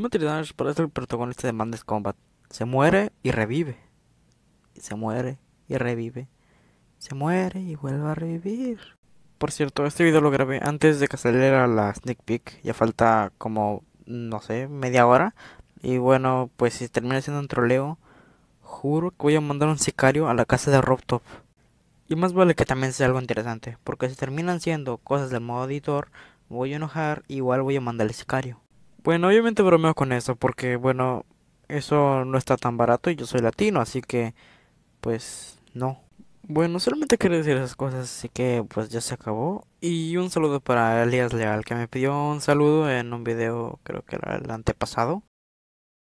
por parece el protagonista de Mandes Combat. Se muere y revive. Se muere y revive. Se muere y vuelve a revivir. Por cierto, este video lo grabé antes de que saliera la sneak peek. Ya falta como, no sé, media hora. Y bueno, pues si termina siendo un troleo, juro que voy a mandar un sicario a la casa de Robtop. Y más vale que también sea algo interesante, porque si terminan siendo cosas del modo editor, voy a enojar, igual voy a mandar el sicario. Bueno, obviamente bromeo con eso porque, bueno, eso no está tan barato y yo soy latino, así que, pues, no. Bueno, solamente quería decir esas cosas, así que, pues, ya se acabó. Y un saludo para Elías Leal, que me pidió un saludo en un video, creo que era el antepasado.